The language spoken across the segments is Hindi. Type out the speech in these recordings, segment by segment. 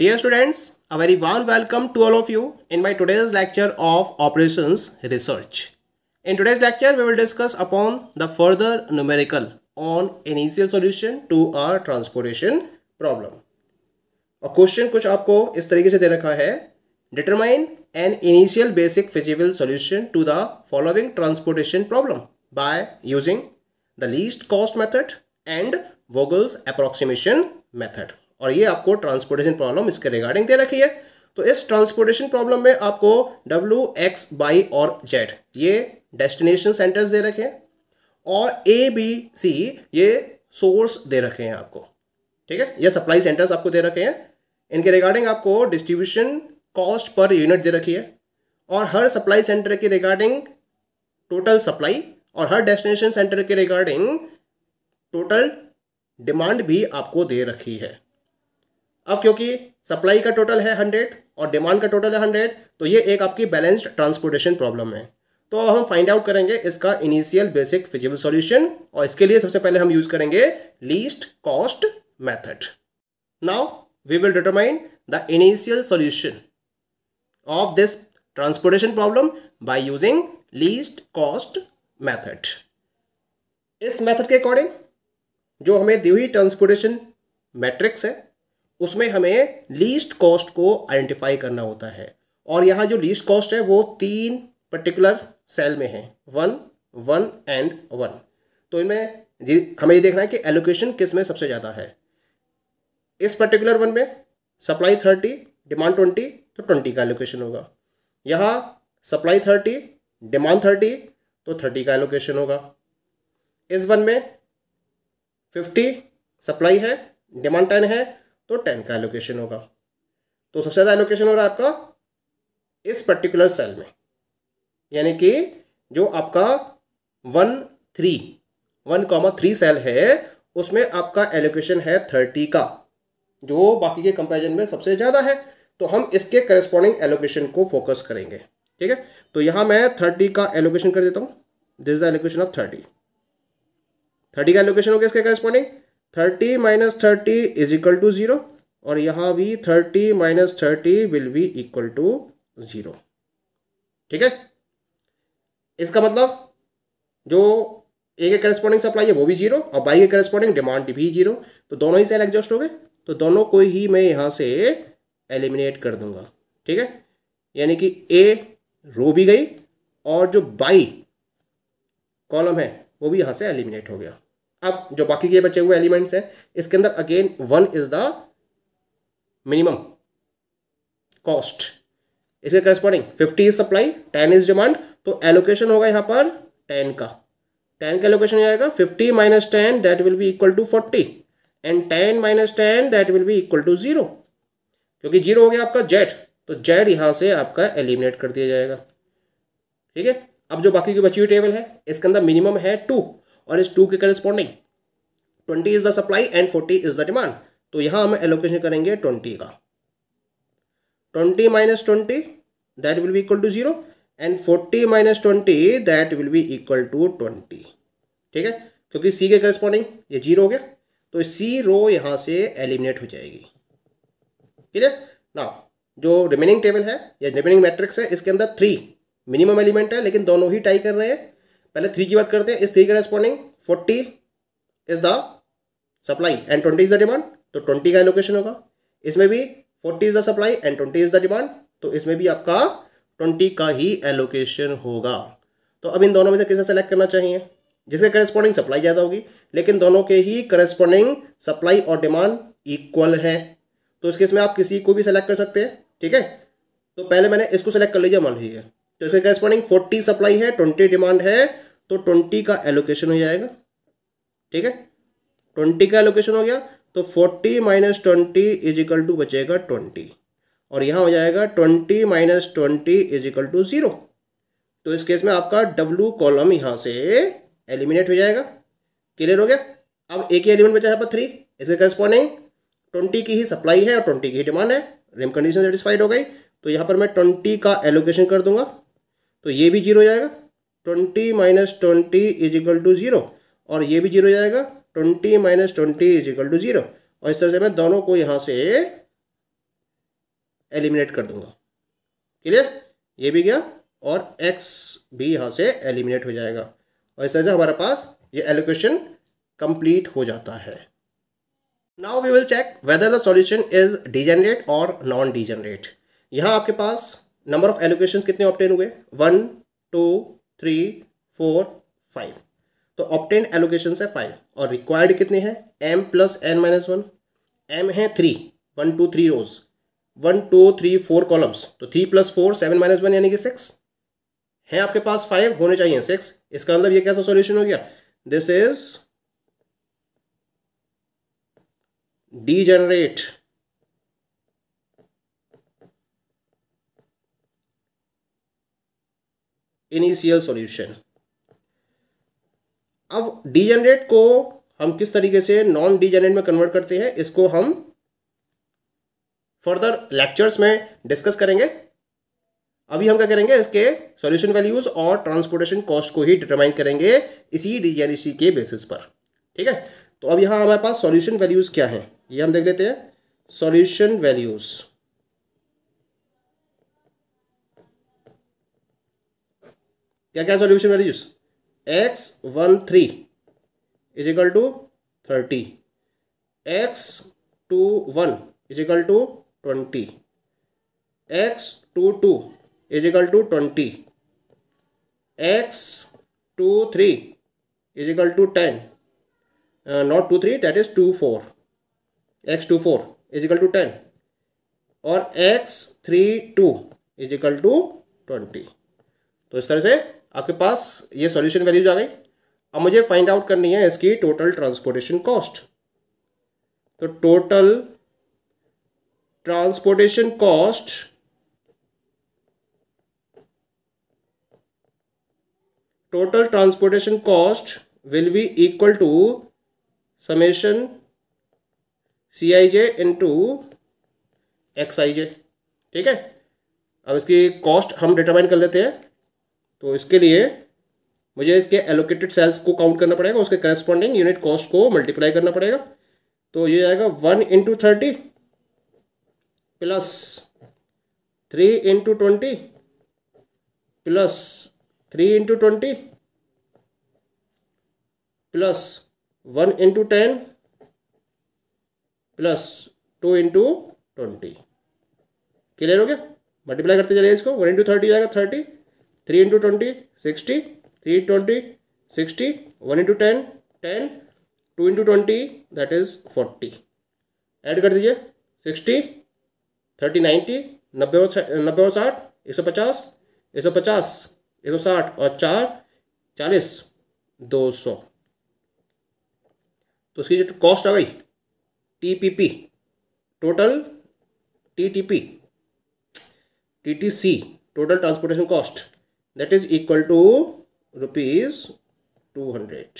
Dear students, a very warm welcome to all of you in my today's lecture of operations research. In today's lecture, we will discuss upon the further numerical on initial solution to a transportation problem. A question कुछ आपको इस तरीके से दे रखा है Determine an initial basic feasible solution to the following transportation problem by using the least cost method and Vogel's approximation method. और ये आपको ट्रांसपोर्टेशन प्रॉब्लम इसके रिगार्डिंग दे रखी है तो इस ट्रांसपोर्टेशन प्रॉब्लम में आपको डब्ल्यू एक्स बाई और जेड ये डेस्टिनेशन सेंटर्स दे रखे हैं और ए बी सी ये सोर्स दे रखे हैं आपको ठीक है ये सप्लाई सेंटर्स आपको दे रखे हैं इनके रिगार्डिंग आपको डिस्ट्रीब्यूशन कॉस्ट पर यूनिट दे रखी है और हर सप्लाई सेंटर के रिगार्डिंग टोटल सप्लाई और हर डेस्टिनेशन सेंटर के रिगार्डिंग टोटल डिमांड भी आपको दे रखी है अब क्योंकि सप्लाई का टोटल है हंड्रेड और डिमांड का टोटल है हंड्रेड तो ये एक आपकी बैलेंस्ड ट्रांसपोर्टेशन प्रॉब्लम है तो अब हम फाइंड आउट करेंगे इसका इनिशियल बेसिक फिजिबल सॉल्यूशन और इसके लिए सबसे पहले हम यूज करेंगे least cost method now we will determine the initial solution of this transportation problem by using least cost method इस मेथड के अकॉर्डिंग जो हमें दी हुई ट्रांसपोर्टेशन मैट्रिक्स है उसमें हमें लीस्ट कॉस्ट को आइडेंटिफाई करना होता है और यहाँ जो लीस्ट कॉस्ट है वो तीन पर्टिकुलर सेल में है वन वन एंड वन तो इनमें हमें ये देखना है कि एलोकेशन किस में सबसे ज़्यादा है इस पर्टिकुलर वन में सप्लाई थर्टी डिमांड ट्वेंटी तो ट्वेंटी का एलोकेशन होगा यहाँ सप्लाई थर्टी डिमांड थर्टी तो थर्टी का एलोकेशन होगा इस वन में फिफ्टी सप्लाई है डिमांड टेन है तो टेन का एलोकेशन होगा तो सबसे ज़्यादा एलोकेशन हो रहा है आपका इस पर्टिकुलर सेल में यानी कि जो आपका one three one comma three cell है उसमें आपका एलोकेशन है थर्टी का जो बाकी के कंपैरिजन में सबसे ज़्यादा है तो हम इसके करस्पॉन्डिंग एलोकेशन को फोकस करेंगे ठीक है तो यहां मैं थर्टी का एलोकेशन कर देता हूँ this the allocation of thirty thirty का एलोकेशन हो गया इसके corresponding thirty minus thirty is equal to zero और यहाँ भी thirty minus thirty will be equal to zero ठीक है इसका मतलब जो ए के करस्पॉन्डिंग सप्लाई है वो भी जीरो और बाई के करस्पॉन्डिंग डिमांड भी जीरो तो दोनों ही सेल एग्जॉस्ट हो गए तो दोनों को ही मैं यहाँ से एलिमिनेट कर दूंगा ठीक है यानी कि ए रो भी गई और जो बाई कॉलम है वो भी यहाँ से एलिमिनेट हो गया अब जो बाकी के बचे हुए एलिमेंट्स हैं इसके अंदर again one is the minimum cost इसके corresponding fifty is supply ten is demand तो एलोकेशन होगा यहां पर टेन का टेन का एलोकेशन जाएगा fifty minus ten that will be equal to forty and ten minus ten that will be equal to zero क्योंकि जीरो हो गया आपका जेड तो जेड यहां से आपका एलिमिनेट कर दिया जाएगा ठीक है अब जो बाकी की बची हुई टेबल है इसके अंदर मिनिमम है टू और इस टू के corresponding twenty is the supply and forty is the demand तो यहां हम एलोकेशन करेंगे ट्वेंटी का twenty minus twenty that will be equal to zero and forty minus twenty that will be equal to twenty ठीक है क्योंकि सी के करस्पॉन्डिंग ये जीरो हो गया तो सी रो यहाँ से एलिमिनेट हो जाएगी ठीक है ना जो रिमेनिंग टेबल है या रिमेनिंग मैट्रिक्स है इसके अंदर थ्री मिनिमम एलिमेंट है लेकिन दोनों ही टाई कर रहे हैं पहले थ्री की बात करते हैं इस थ्री के responding forty is the supply and twenty is the demand तो ट्वेंटी का एलोकेशन होगा इसमें भी forty is the supply and twenty is the demand तो इसमें भी आपका ट्वेंटी का ही एलोकेशन होगा तो अब इन दोनों में से किसे सेलेक्ट करना चाहिए जिसके करेस्पॉन्डिंग सप्लाई ज़्यादा होगी लेकिन दोनों के ही करेस्पॉन्डिंग सप्लाई और डिमांड इक्वल है तो इस केस में आप किसी को भी सेलेक्ट कर सकते हैं ठीक है तो पहले मैंने इसको सेलेक्ट कर लीजिए मान लीजिए तो इसके करस्पॉन्डिंग फोर्टी सप्लाई है ट्वेंटी डिमांड है तो ट्वेंटी का एलोकेशन हो जाएगा ठीक है ट्वेंटी का एलोकेशन हो गया तो forty minus twenty is equal to बचेगा ट्वेंटी और यहाँ हो जाएगा twenty minus twenty is equal to zero तो इस केस में आपका डब्लू कॉलम यहाँ से एलिमिनेट हो जाएगा क्लियर हो गया अब एक ही एलिमेंट बचा है पर थ्री इसके करस्पॉन्डिंग ट्वेंटी की ही सप्लाई है और ट्वेंटी की ही डिमांड है रिम कंडीशन सेटिस्फाइड हो गई तो यहाँ पर मैं ट्वेंटी का एलोकेशन कर दूंगा तो ये भी जीरो जाएगा twenty minus twenty is equal to zero और ये भी जीरो जाएगा twenty minus twenty is equal to zero और इस तरह से मैं दोनों को यहाँ से एलिमिनेट कर दूंगा क्लियर ये भी गया और एक्स भी यहाँ से एलिमिनेट हो जाएगा और इस तरह से हमारे पास ये एलोकेशन कंप्लीट हो जाता है now we will check whether the solution is degenerate और नॉन डिजेनरेट यहाँ आपके पास नंबर ऑफ एलोकेशन कितने ऑप्टेन हुए one two three four five तो ऑप्टेन एलोकेशन है फाइव और रिक्वायर्ड कितने हैं M plus N minus one M है three one two three rows one two three four columns तो three plus four seven minus one यानी कि सिक्स है आपके पास फाइव होने चाहिए सिक्स इसका मतलब ये क्या था सोल्यूशन हो गया this is degenerate initial solution अब डिजेनरेट को हम किस तरीके से नॉन डिजेनरेट में कन्वर्ट करते हैं इसको हम फर्दर लेक्चर्स में डिस्कस करेंगे अभी हम क्या करेंगे इसके सॉल्यूशन वैल्यूज और ट्रांसपोर्टेशन कॉस्ट को ही डिटरमाइन करेंगे इसी डीजेनसी के बेसिस पर ठीक है तो अब यहां हमारे पास सॉल्यूशन वैल्यूज क्या है ये हम देख लेते हैं सॉल्यूशन वैल्यूज़ क्या क्या solution values X one three is equal to thirty X two one is equal to twenty x two two is equal to twenty x two three is equal to ten not two three that is two four X two four is equal to ten और X three two is equal to twenty तो इस तरह से आपके पास ये सॉल्यूशन वैल्यूज आ गई अब मुझे फाइंड आउट करनी है इसकी टोटल ट्रांसपोर्टेशन कॉस्ट तो total transportation cost total transportation equal to summation C I J into X I J ठीक है अब इसकी कॉस्ट हम डिटरमाइन कर लेते हैं तो इसके लिए मुझे इसके एलोकेटेड सेल्स को काउंट करना पड़ेगा उसके करस्पॉन्डिंग यूनिट कॉस्ट को मल्टीप्लाई करना पड़ेगा तो ये आएगा one into thirty plus three into twenty plus three into twenty plus one into ten plus two into twenty clear हो गया मल्टीप्लाई करते चलिए इसको वन इंटू थर्टी आएगा thirty three into twenty sixty three twenty sixty one into ten ten two into twenty that is forty add कर दीजिए सिक्सटी थर्टी नाइन्टी नब्बे और नब्बे और साठ एक सौ पचास एक सौ पचास एक सौ साठ और चार चालीस दो सौ तो उसकी जो कॉस्ट आ गई T P P total T T P T T C total transportation cost that is equal to rupees two hundred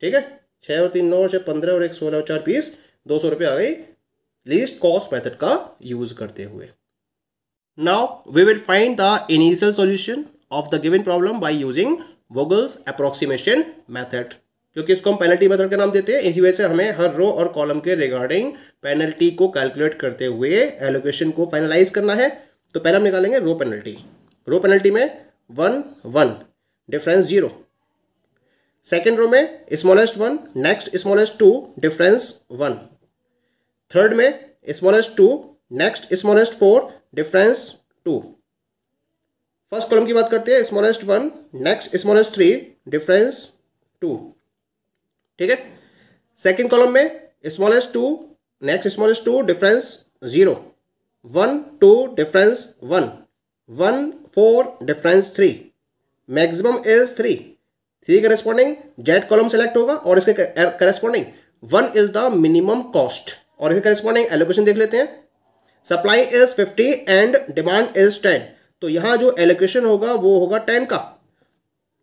ठीक है छः और तीन नौ छः पंद्रह और एक सोलह और चार पीस दो सौ रुपये आ गई लीस्ट कॉस्ट मेथड का यूज करते हुए now we will find the initial solution of the given problem by using Vogel's approximation method क्योंकि इसको हम पेनल्टी मेथड का नाम देते हैं इसी वजह से हमें हर रो और कॉलम के रिगार्डिंग पेनल्टी को कैलकुलेट करते हुए एलोकेशन को फाइनलाइज करना है तो पहले हम निकालेंगे रो पेनल्टी रो पेनल्टी में one one difference zero second row में smallest one next smallest two difference one third में smallest two next smallest four difference two first column की बात करते हैं smallest one next smallest three difference two ठीक है सेकेंड कॉलम में smallest two next smallest two difference zero one two difference one one four difference three maximum is three three corresponding Z column select होगा और इसके corresponding one is the minimum cost और इसके करेस्पॉन्डिंग एलोकेशन देख लेते हैं supply is fifty and demand is ten तो यहाँ जो एलोकेशन होगा वो होगा टेन का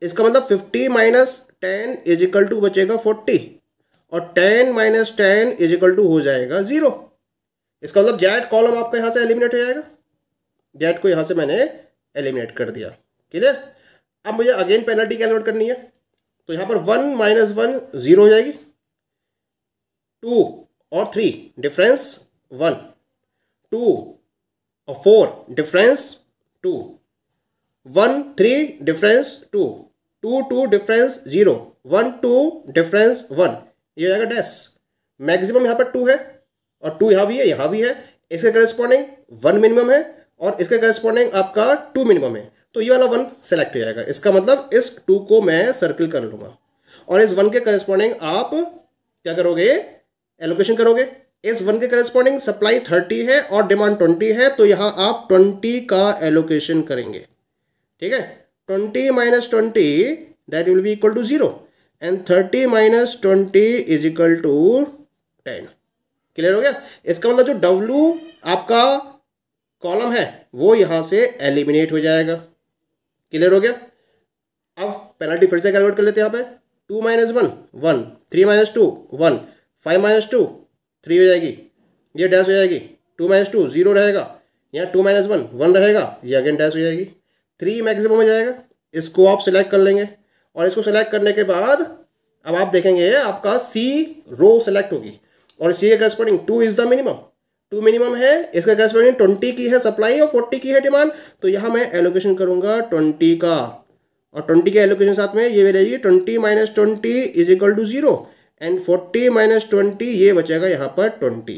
इसका मतलब fifty minus ten is equal to बचेगा फोर्टी और ten minus ten is equal to हो जाएगा ज़ीरो इसका मतलब जेड कॉलम आपका यहाँ से एलिमिनेट हो जाएगा जेड को यहाँ से मैंने एलिमिनेट कर दिया क्लियर अब मुझे अगेन पेनल्टी कैलकुलेट करनी है तो यहां पर वन माइनस वन ज़ीरो हो जाएगी टू और थ्री डिफरेंस वन टू और four difference two one three difference two two two difference zero one two difference one ये हो जाएगा डैस मैक्सिमम यहां पर टू है और टू यहां भी है यहां भी है इसके करस्पॉन्डिंग वन मिनिमम है और इसके करस्पॉन्डिंग आपका टू मिनिमम है तो ये वाला वन सेलेक्ट हो जाएगा इसका मतलब इस टू को मैं सर्किल कर लूंगा और इस वन के करस्पॉन्डिंग आप क्या करोगे एलोकेशन करोगे इस वन के करस्पॉन्डिंग सप्लाई थर्टी है और डिमांड ट्वेंटी है तो यहाँ आप ट्वेंटी का एलोकेशन करेंगे ठीक है twenty minus twenty that will be equal to zero and thirty minus twenty is equal to ten clear हो गया इसका मतलब जो डब्ल्यू आपका कॉलम है वो यहाँ से एलिमिनेट हो जाएगा क्लियर हो गया अब पेनल्टी फिर से कैलकुलेट कर लेते हैं यहाँ पे two minus one one three minus two one five minus two three हो जाएगी ये डैश हो जाएगी टू माइनस टू जीरो रहेगा यहाँ टू माइनस वन वन रहेगा ये अगेन डैश हो जाएगी थ्री मैक्सिमम हो जाएगा इसको आप सिलेक्ट कर लेंगे और इसको सिलेक्ट करने के बाद अब आप देखेंगे आपका सी रो सिलेक्ट होगी और सी के corresponding two is the minimum two minimum है इसका क्या स्पेंडिंग ट्वेंटी की है सप्लाई और फोर्टी की है डिमांड तो यहाँ मैं एलोकेशन करूंगा ट्वेंटी का और ट्वेंटी के एलोकेशन साथ में ये रहेगी twenty minus twenty is equal to zero and forty minus twenty ये बचेगा यहाँ पर ट्वेंटी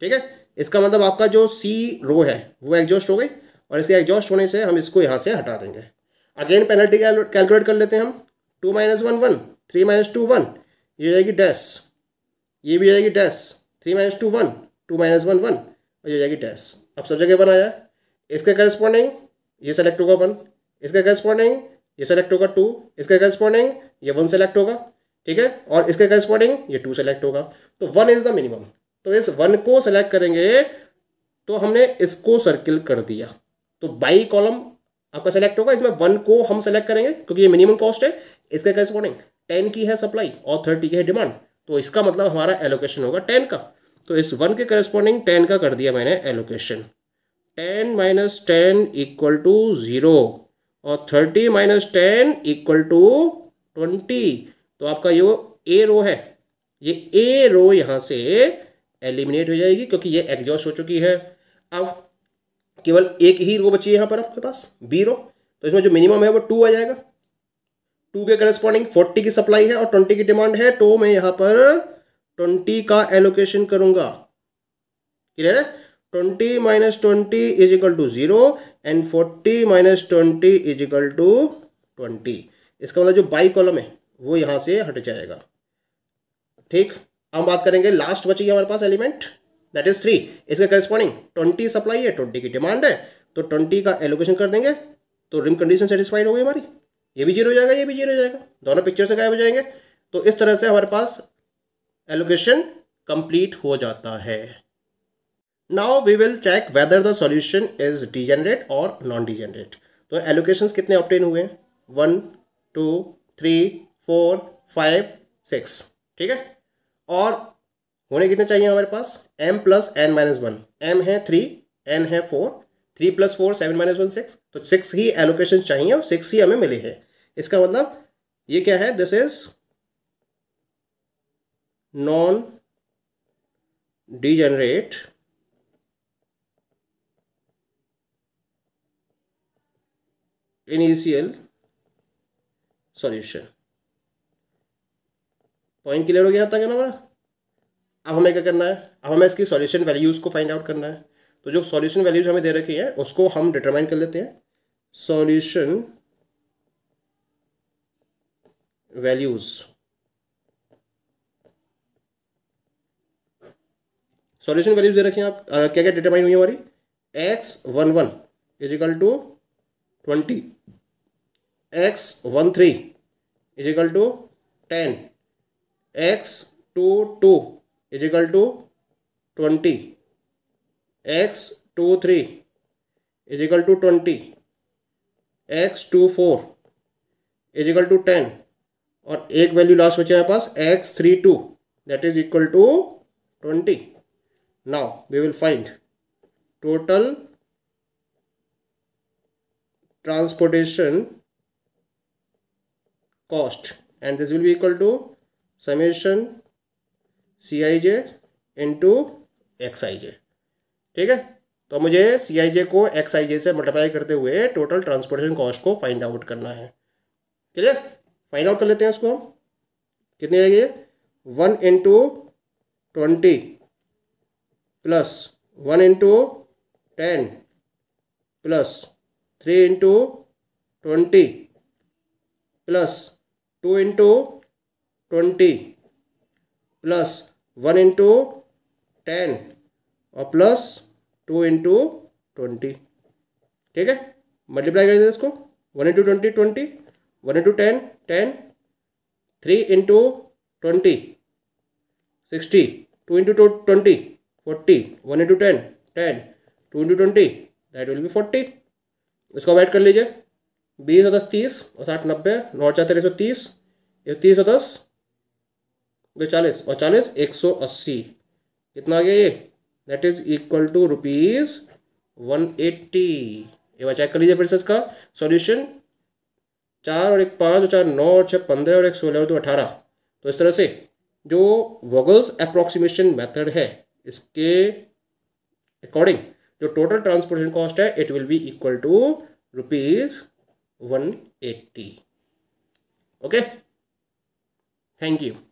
ठीक है इसका मतलब आपका जो सी रो है वो एग्जॉस्ट हो गई और इसके एग्जॉस्ट होने से हम इसको यहाँ से हटा देंगे अगेन पेनल्टी कैलकुलेट कर लेते हैं हम two minus one one three minus two one ये जाएगी डैस ये भी जाएगी dash three minus two one two minus one one और ये हो जाएगी डैस अब सब जगह वन आया इसके करस्पॉन्डिंग ये सेलेक्ट होगा वन इसके करस्पॉन्डिंग ये सेलेक्ट होगा टू इसके करस्पॉन्डिंग ये वन सेलेक्ट होगा ठीक है और इसके करस्पॉन्डिंग ये टू सेलेक्ट होगा तो वन इज द मिनिमम तो इस वन को सेलेक्ट करेंगे तो हमने इसको सर्किल कर दिया तो बाई कॉलम आपका सेलेक्ट होगा इसमें वन को हम सेलेक्ट करेंगे क्योंकि ये मिनिमम कॉस्ट है इसके करस्पॉन्डिंग टेन की है सप्लाई और थर्टी की है डिमांड तो इसका मतलब हमारा एलोकेशन होगा टेन का तो इस वन के करस्पॉन्डिंग टेन का कर दिया मैंने allocation ten minus ten equal to zero और thirty minus ten equal to twenty तो आपका ये ए रो है ये ए रो यहाँ से एलिमिनेट हो जाएगी क्योंकि ये एग्जॉस्ट हो चुकी है अब केवल एक ही रो बची है यहाँ पर आपके पास बी रो तो इसमें जो मिनिमम है वो टू आ जाएगा टू के करस्पॉन्डिंग फोर्टी की सप्लाई है और ट्वेंटी की डिमांड है तो मैं यहाँ पर ट्वेंटी का एलोकेशन करूंगा क्लियर है twenty minus twenty is equal to zero and forty minus twenty is equal to twenty इसका मतलब जो बाई कॉलम है वो यहां से हट जाएगा ठीक हम बात करेंगे लास्ट बची हमारे पास एलिमेंट दैट इज थ्री इसके करिस्पॉन्डिंग ट्वेंटी सप्लाई है ट्वेंटी की डिमांड है तो ट्वेंटी का एलोकेशन कर देंगे तो रिम कंडीशन सेटिस्फाइड हो गई हमारी ये भी जीरो हो जाएगा ये भी जीरो हो जाएगा दोनों पिक्चर से गायब हो जाएंगे तो इस तरह से हमारे पास एलोकेशन कंप्लीट हो जाता है now we will check whether the solution is degenerate और नॉन डिजेनरेट तो एलोकेशन कितने ऑप्टेन हुए one two three four five six ठीक है और होने कितने चाहिए हमारे पास m plus N minus one M है थ्री एन है four three plus four seven minus one six तो सिक्स ही एलोकेशन चाहिए और सिक्स ही हमें मिले हैं इसका मतलब ये क्या है this is non-degenerate initial solution point clear हो गया था क्या ना बड़ा अब हमें क्या करना है अब हमें इसकी सॉल्यूशन वैल्यूज़ को फाइंड आउट करना है तो जो सॉल्यूशन वैल्यूज हमें दे रखी है उसको हम डिटरमाइन कर लेते हैं सॉल्यूशन वैल्यूज़ सॉल्यूशन वैल्यूज दे रखें हैं आप आ, क्या क्या डिटरमाइन हुई हमारी x one one equal to twenty x one three equal to ten x two two equal to twenty x two three equal to twenty x two four equal to ten और एक वैल्यू लास्ट बचे हमारे पास x three two that is equal to twenty now we will find total transportation cost and this will be equal to summation cij into xij ठीक है तो मुझे सी आई जे को एक्स आई जे से मल्टीप्लाई करते हुए टोटल ट्रांसपोर्टेशन कॉस्ट को फाइंड आउट करना है क्लियर फाइंड आउट कर लेते हैं इसको कितनी आएगी one into twenty plus one into ten plus three into twenty plus two into twenty plus one into ten और प्लस टू इंटू ट्वेंटी ठीक है मल्टीप्लाई कर देते इसको one into twenty twenty one into ten ten three into twenty sixty two into two twenty forty one into ten ten two into twenty that will be forty इसको अब ऐड कर लीजिए बीस और दस तीस और साठ नब्बे नौ चार तेरह सौ तीस एक तीस और दस दो चालीस और चालीस एक सौ अस्सी कितना आ गया ये that is equal to rupees one eighty ये बार चेक कर लीजिए फिर से इसका सॉल्यूशन चार और एक पाँच और चार नौ और छः पंद्रह और एक सोलह और दो अठारह तो इस तरह से जो वगल्स अप्रोक्सीमेशन मेथड है इसके अकॉर्डिंग जो टोटल ट्रांसपोर्टेशन कॉस्ट है it will be equal to rupees one eighty okay thank you